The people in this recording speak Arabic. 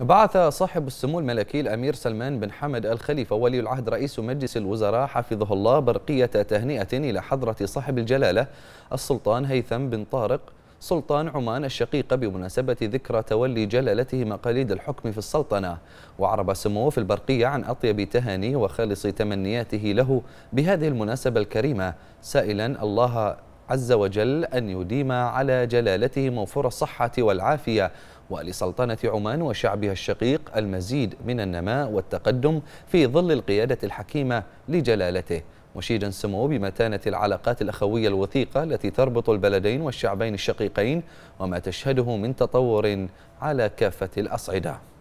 بعث صاحب السمو الملكي الأمير سلمان بن حمد الخليفة ولي العهد رئيس مجلس الوزراء حفظه الله برقية تهنئة إلى حضرة صاحب الجلالة السلطان هيثم بن طارق سلطان عمان الشقيقة بمناسبة ذكرى تولي جلالته مقاليد الحكم في السلطنة وعرب سموه في البرقية عن أطيب تهاني وخالص تمنياته له بهذه المناسبة الكريمة سائلا الله عز وجل أن يديم على جلالته موفور الصحة والعافية ولسلطنة عمان وشعبها الشقيق المزيد من النماء والتقدم في ظل القيادة الحكيمة لجلالته مشيدا سمو بمتانة العلاقات الأخوية الوثيقة التي تربط البلدين والشعبين الشقيقين وما تشهده من تطور على كافة الأصعدة